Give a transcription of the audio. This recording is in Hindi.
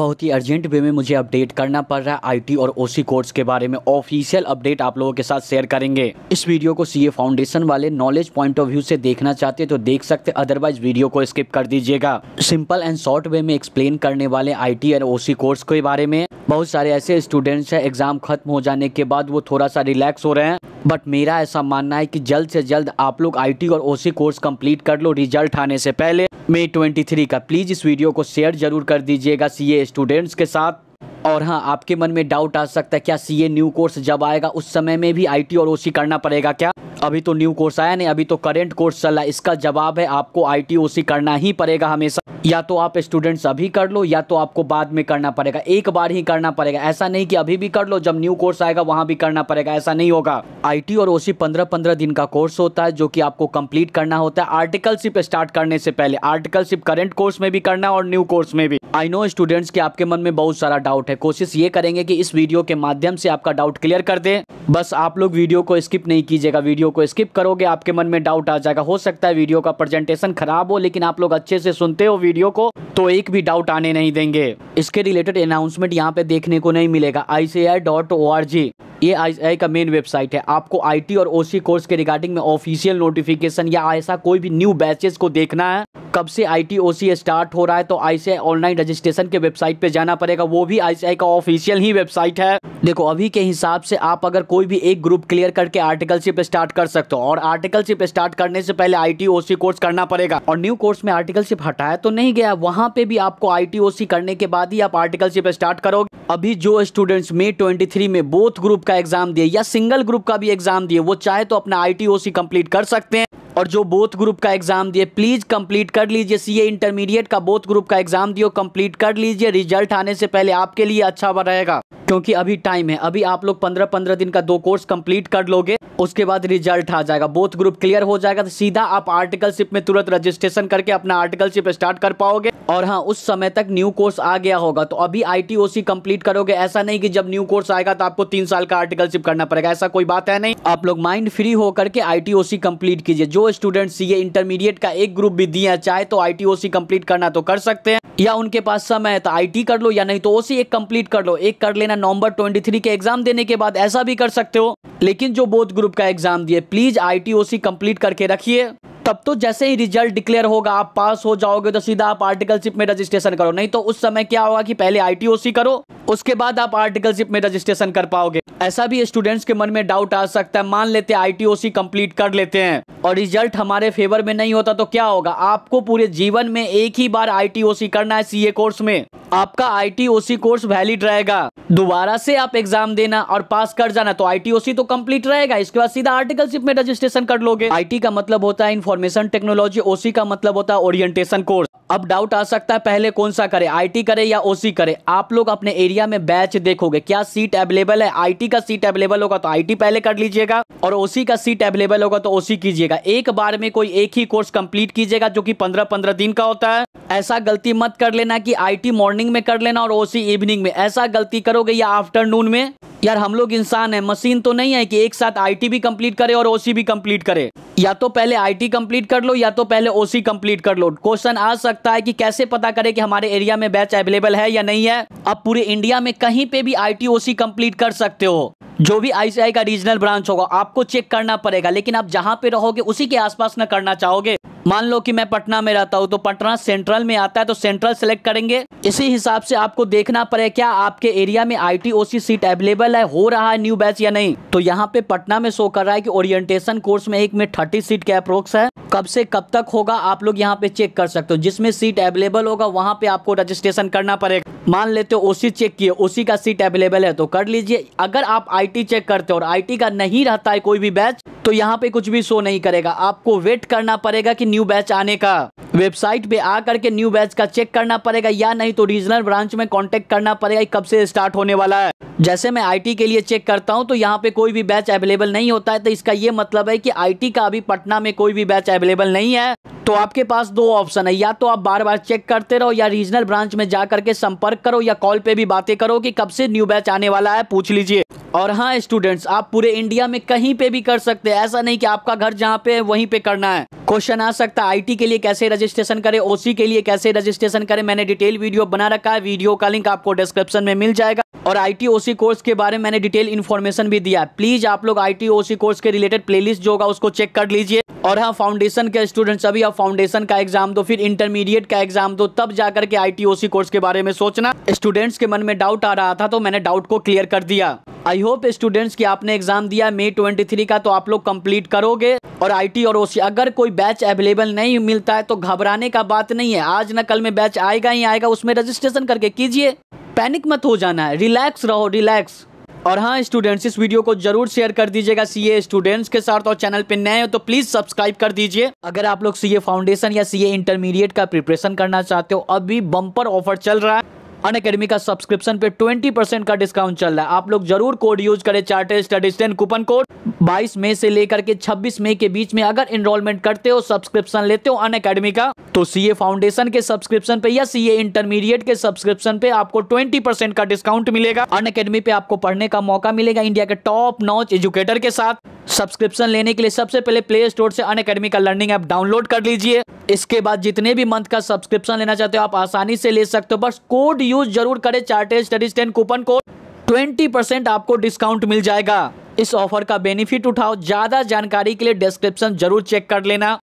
बहुत ही अर्जेंट वे में मुझे अपडेट करना पड़ रहा है आईटी और ओसी कोर्स के बारे में ऑफिशियल अपडेट आप लोगों के साथ शेयर करेंगे इस वीडियो को सीए फाउंडेशन वाले नॉलेज पॉइंट ऑफ व्यू से देखना चाहते तो देख सकते अदरवाइज वीडियो को स्किप कर दीजिएगा सिंपल एंड शॉर्ट वे में एक्सप्लेन करने वाले आई और ओसी कोर्स के बारे में बहुत सारे ऐसे स्टूडेंट्स है एग्जाम खत्म हो जाने के बाद वो थोड़ा सा रिलैक्स हो रहे हैं बट मेरा ऐसा मानना है कि जल्द से जल्द आप लोग आईटी और ओसी कोर्स कंप्लीट कर लो रिजल्ट आने से पहले मई 23 का प्लीज़ इस वीडियो को शेयर जरूर कर दीजिएगा सीए स्टूडेंट्स के साथ और हाँ आपके मन में डाउट आ सकता है क्या सी ए न्यू कोर्स जब आएगा उस समय में भी आई टी और ओ सी करना पड़ेगा क्या अभी तो न्यू कोर्स आया नहीं अभी तो करेंट कोर्स चल रहा है इसका जवाब है आपको आई करना ही पड़ेगा हमेशा या तो आप स्टूडेंट्स अभी कर लो या तो आपको बाद में करना पड़ेगा एक बार ही करना पड़ेगा ऐसा नहीं कि अभी भी कर लो जब न्यू कोर्स आएगा वहाँ भी करना पड़ेगा ऐसा नहीं होगा आईटी और ओसी पंद्रह पंद्रह दिन का कोर्स होता है जो कि आपको कंप्लीट करना होता है आर्टिकलशिप स्टार्ट करने से पहले आर्टिकलशिप करेंट कोर्स में भी करना और न्यू कोर्स में भी आई नो स्टूडेंट्स के आपके मन में बहुत सारा डाउट है कोशिश ये करेंगे कि इस वीडियो के माध्यम से आपका डाउट क्लियर कर दे बस आप लोग वीडियो को स्किप नहीं कीजिएगा वीडियो को स्किप करोगे आपके मन में डाउट आ जाएगा हो सकता है वीडियो का प्रेजेंटेशन खराब हो लेकिन आप लोग अच्छे से सुनते हो वीडियो को तो एक भी डाउट आने नहीं देंगे इसके रिलेटेड अनाउंसमेंट यहाँ पे देखने को नहीं मिलेगा आई सी I dot O R G ये आई का मेन वेबसाइट है आपको आईटी और ओसी कोर्स के रिगार्डिंग में ऑफिशियल नोटिफिकेशन या ऐसा कोई भी न्यू बैचेस को देखना है कब से आई स्टार्ट हो रहा है तो आई ऑनलाइन रजिस्ट्रेशन के वेबसाइट पर जाना पड़ेगा वो भी आई का ऑफिशियल ही वेबसाइट है देखो अभी के हिसाब से आप अगर कोई भी एक ग्रुप क्लियर करके आर्टिकलशिप स्टार्ट कर सकते हो और आर्टिकलशिप स्टार्ट करने से पहले आईटीओसी कोर्स करना पड़ेगा और न्यू कोर्स में आर्टिकलशिप हटाया तो नहीं गया वहाँ पे भी आपको आईटीओसी करने के बाद ही आप आर्टिकलशिप स्टार्ट करोगे अभी जो स्टूडेंट्स मे 23 में बोथ ग्रुप का एग्जाम दिए या सिंगल ग्रुप का भी एग्जाम दिए वो चाहे तो अपना आईटीओसी कंप्लीट कर सकते हैं और जो बोथ ग्रुप का एग्ज़ाम दिए प्लीज़ कंप्लीट कर लीजिए सी ए इंटरमीडिएट का बोथ ग्रुप का एग्ज़ाम दियो कंप्लीट कर लीजिए रिजल्ट आने से पहले आपके लिए अच्छा रहेगा क्योंकि अभी टाइम है अभी आप लोग पंद्रह पंद्रह दिन का दो कोर्स कंप्लीट कर लोगे उसके बाद रिजल्ट आ जाएगा बोथ ग्रुप क्लियर हो जाएगा तो सीधा आप आर्टिकलशिप में तुरंत रजिस्ट्रेशन करके अपना आर्टिकलशिप स्टार्ट कर पाओगे और हाँ उस समय तक न्यू कोर्स आ गया होगा तो अभी आईटीओसी कंप्लीट करोगे ऐसा नहीं कि जब न्यू कोर्स आएगा तो आपको तीन साल का आर्टिकलशिप करना पड़ेगा ऐसा कोई बात है नहीं आप लोग माइंड फ्री होकर के आईटीओसी कंप्लीट कीजिए जो स्टूडेंट सीए इंटरमीडिएट का एक ग्रुप भी दिए चाहे तो आईटीओसी कंप्लीट करना तो कर सकते हैं या उनके पास समय है तो आईटी कर लो या नहीं तो ओसी एक कंप्लीट कर लो एक कर लेना नवंबर 23 के एग्जाम देने के बाद ऐसा भी कर सकते हो लेकिन जो बोध ग्रुप का एग्जाम दिए प्लीज आईटीओसी कंप्लीट करके रखिए तब तो जैसे ही रिजल्ट डिक्लेयर होगा आप पास हो जाओगे तो सीधा आप आर्टिकलशिप में रजिस्ट्रेशन करो नहीं तो उस समय क्या होगा कि पहले आईटीओसी करो उसके बाद आप आर्टिकलशिप में रजिस्ट्रेशन कर पाओगे ऐसा भी स्टूडेंट्स के मन में डाउट आ सकता है मान लेते हैं आईटीओसी कंप्लीट कर लेते हैं और रिजल्ट हमारे फेवर में नहीं होता तो क्या होगा आपको पूरे जीवन में एक ही बार आईटीओसी करना है सीए कोर्स में आपका आईटीओसी कोर्स वैलिड रहेगा दोबारा से आप एग्जाम देना और पास कर जाना तो आईटीओसी तो कंप्लीट रहेगा इसके बाद सीधा आर्टिकलशिप में रजिस्ट्रेशन कर लोगे आईटी का मतलब होता है इन्फॉर्मेशन टेक्नोलॉजी ओसी का मतलब होता है ओरिएंटेशन कोर्स अब डाउट आ सकता है पहले कौन सा करे आईटी करे या ओसी करे आप लोग अपने एरिया में बैच देखोगे क्या सीट अवेलेबल है आईटी का सीट अवेलेबल होगा तो आईटी पहले कर लीजिएगा और ओसी का सीट अवेलेबल होगा तो ओसी कीजिएगा एक बार में कोई एक ही कोर्स कंप्लीट कीजिएगा जो कि पंद्रह पंद्रह दिन का होता है ऐसा गलती मत कर लेना कि आईटी मॉर्निंग में कर लेना और ओसी इवनिंग में ऐसा गलती करोगे या आफ्टरनून में यार हम लोग इंसान है मशीन तो नहीं है कि एक साथ आईटी भी कंप्लीट करे और ओसी भी कंप्लीट करे या तो पहले आईटी कंप्लीट कर लो या तो पहले ओसी कंप्लीट कर लो क्वेश्चन आ सकता है कि कैसे पता करें कि हमारे एरिया में बैच अवेलेबल है या नहीं है आप पूरे इंडिया में कहीं पे भी आईटी ओसी कंप्लीट कर सकते हो जो भी आईसीआई का रीजनल ब्रांच होगा आपको चेक करना पड़ेगा लेकिन आप जहाँ पे रहोगे उसी के आसपास ना करना चाहोगे मान लो कि मैं पटना में रहता हूँ तो पटना सेंट्रल में आता है तो सेंट्रल सेलेक्ट करेंगे इसी हिसाब से आपको देखना पड़े क्या आपके एरिया में आईटीओसी सीट अवेलेबल है हो रहा है न्यू बैच या नहीं तो यहाँ पे पटना में शो कर रहा है कि ओरिएंटेशन कोर्स में एक में थर्टी सीट का अप्रोक्स है कब से कब तक होगा आप लोग यहाँ पे चेक कर सकते हो जिसमें सीट अवेलेबल होगा वहाँ पे आपको रजिस्ट्रेशन करना पड़ेगा मान लेते हो ओसी चेक किए ओसी का सीट अवेलेबल है तो कर लीजिए अगर आप आईटी चेक करते हो और आईटी का नहीं रहता है कोई भी बैच तो यहाँ पे कुछ भी शो नहीं करेगा आपको वेट करना पड़ेगा कि न्यू बैच आने का वेबसाइट पे आ करके न्यू बैच का चेक करना पड़ेगा या नहीं तो रीजनल ब्रांच में कॉन्टेक्ट करना पड़ेगा कब से स्टार्ट होने वाला है जैसे मैं आईटी के लिए चेक करता हूँ तो यहाँ पे कोई भी बैच अवेलेबल नहीं होता है तो इसका ये मतलब है कि आईटी का अभी पटना में कोई भी बैच अवेलेबल नहीं है तो आपके पास दो ऑप्शन है या तो आप बार बार चेक करते रहो या रीजनल ब्रांच में जा करके संपर्क करो या कॉल पे भी बातें करो कि कब से न्यू बैच आने वाला है पूछ लीजिए और हाँ स्टूडेंट्स आप पूरे इंडिया में कहीं पे भी कर सकते हैं ऐसा नहीं कि आपका घर जहाँ पे है वहीं पे करना है क्वेश्चन आ सकता है आई के लिए कैसे रजिस्ट्रेशन करें ओसी के लिए कैसे रजिस्ट्रेशन करें मैंने डिटेल वीडियो बना रखा है वीडियो का लिंक आपको डिस्क्रिप्शन में मिल जाएगा और आईटीओसी कोर्स के बारे में मैंने डिटेल इन्फॉर्मेशन भी दिया प्लीज़ आप लोग आईटीओसी कोर्स के रिलेटेड प्लेलिस्ट जो होगा उसको चेक कर लीजिए और हाँ फाउंडेशन के स्टूडेंट्स अभी आप फाउंडेशन का एग्जाम दो फिर इंटरमीडिएट का एग्जाम दो तब जाकर के आईटीओसी कोर्स के बारे में सोचना स्टूडेंट्स के मन में डाउट आ रहा था तो मैंने डाउट को क्लियर कर दिया आई होप स्टूडेंट्स की आपने एग्जाम दिया मई थ्री का तो आप लोग कंप्लीट करोगे और आईटी और ओसी अगर कोई बैच अवेलेबल नहीं मिलता है तो घबराने का बात नहीं है आज न कल में बैच आएगा ही आएगा उसमें रजिस्ट्रेशन करके कीजिए पैनिक मत हो जाना है रिलैक्स रहो रिलैक्स और हाँ स्टूडेंट्स इस वीडियो को जरूर शेयर कर दीजिएगा सीए स्टूडेंट्स के साथ और चैनल पे नए हो तो प्लीज सब्सक्राइब कर दीजिए अगर आप लोग सीए फाउंडेशन या सीए इंटरमीडिएट का प्रिपरेशन करना चाहते हो अभी बम्पर ऑफर चल रहा है अन अकेडमी का सब्सक्रिप्शन पे 20 परसेंट का डिस्काउंट चल रहा है आप लोग जरूर कोड यूज करें chartered studies ten coupon code बाईस मई से लेकर के छब्बीस मई के बीच में अगर इनरोलमेंट करते हो सब्सक्रिप्शन लेते हो अन अकेडमी का तो सीए फाउंडेशन के सब्सक्रिप्शन पे या सीए इंटरमीडिएट के सब्सक्रिप्शन पे आपको 20 परसेंट का डिस्काउंट मिलेगा अन अकेडमी पे आपको पढ़ने का मौका मिलेगा इंडिया के टॉप नॉच एजुकेटर के साथ सब्सक्रिप्शन लेने के लिए सबसे पहले प्ले स्टोर से अन अकेडमी का लर्निंग ऐप डाउनलोड कर लीजिए इसके बाद जितने भी मंथ का सब्सक्रिप्शन लेना चाहते हो आप आसानी से ले सकते हो बस कोड यूज जरूर करें chartered studies ten coupon code twenty percent आपको डिस्काउंट मिल जाएगा इस ऑफर का बेनिफिट उठाओ ज़्यादा जानकारी के लिए डिस्क्रिप्शन जरूर चेक कर लेना